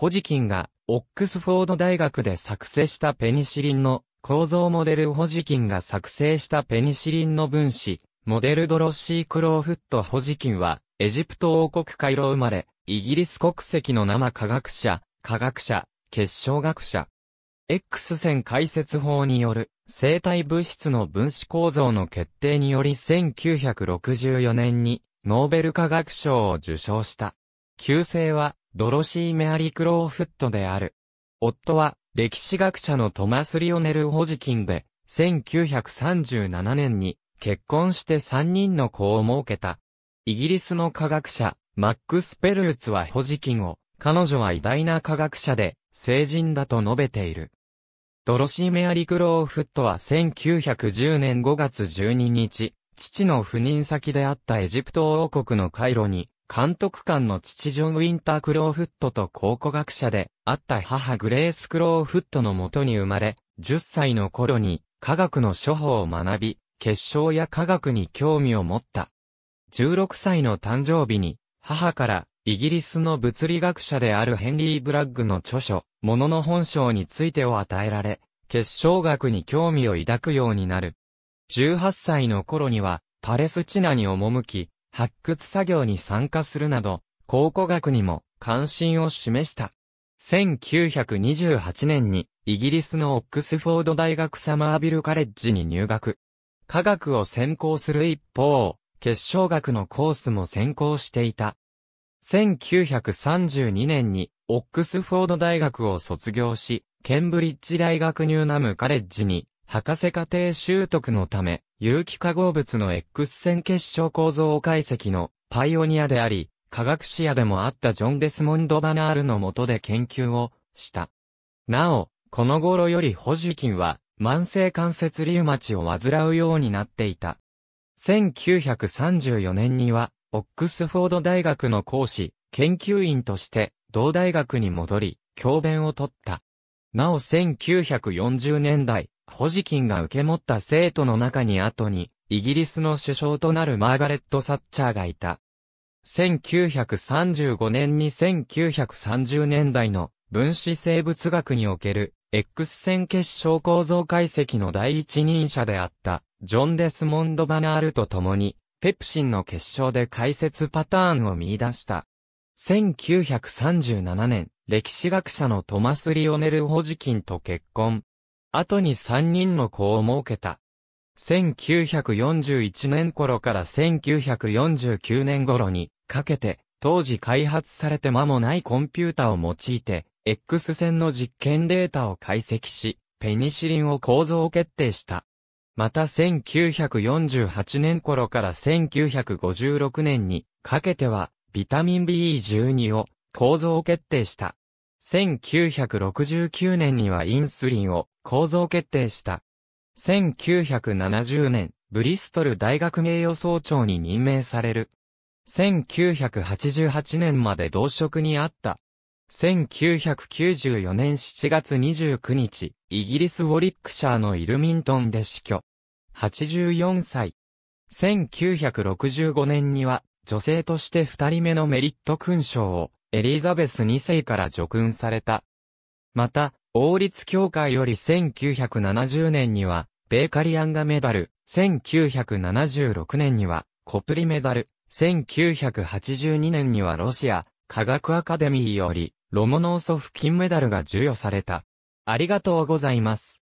ホジキンが、オックスフォード大学で作成したペニシリンの構造モデルホジキンが作成したペニシリンの分子、モデルドロッシー・クローフット・ホジキンは、エジプト王国カイロ生まれ、イギリス国籍の生科学者、科学者、結晶学者。X 線解説法による生体物質の分子構造の決定により1964年にノーベル化学賞を受賞した。旧姓はドロシー・メアリ・クローフットである。夫は、歴史学者のトマス・リオネル・ホジキンで、1937年に結婚して3人の子を設けた。イギリスの科学者、マックス・ペルーツはホジキンを、彼女は偉大な科学者で、成人だと述べている。ドロシー・メアリ・クローフットは1910年5月12日、父の赴任先であったエジプト王国のカイロに、監督官の父ジョン・ウィンター・クローフットと考古学者であった母グレース・クローフットのもとに生まれ、10歳の頃に科学の処方を学び、結晶や科学に興味を持った。16歳の誕生日に、母からイギリスの物理学者であるヘンリー・ブラッグの著書、ものの本性についてを与えられ、結晶学に興味を抱くようになる。18歳の頃には、パレスチナに赴き、発掘作業に参加するなど、考古学にも関心を示した。1928年にイギリスのオックスフォード大学サマービルカレッジに入学。科学を専攻する一方、結晶学のコースも専攻していた。1932年にオックスフォード大学を卒業し、ケンブリッジ大学ニューナムカレッジに博士課程修得のため有機化合物の X 線結晶構造解析のパイオニアであり、科学視野でもあったジョン・デスモンド・バナールの下で研究をした。なお、この頃より補キンは慢性関節リウマチを患うようになっていた。1934年には、オックスフォード大学の講師、研究員として、同大学に戻り、教鞭を取った。なお1940年代、ホジキンが受け持った生徒の中に後に、イギリスの首相となるマーガレット・サッチャーがいた。1935年に1930年代の分子生物学における X 線結晶構造解析の第一人者であったジョン・デスモンド・バナールと共にペプシンの結晶で解説パターンを見出した。1937年、歴史学者のトマス・リオネル・ホジキンと結婚。後に3人の子を設けた。1941年頃から1949年頃にかけて、当時開発されて間もないコンピュータを用いて、X 線の実験データを解析し、ペニシリンを構造決定した。また1948年頃から1956年にかけては、ビタミン B12 を構造決定した。1969年にはインスリンを構造決定した。1970年、ブリストル大学名誉総長に任命される。1988年まで同職にあった。1994年7月29日、イギリス・ウォリックシャーのイルミントンで死去。84歳。1965年には、女性として二人目のメリット勲章をエリザベス2世から叙勲された。また、王立協会より1970年には、ベーカリアンガメダル、1976年には、コプリメダル、1982年にはロシア、科学アカデミーより、ロモノーソフ金メダルが授与された。ありがとうございます。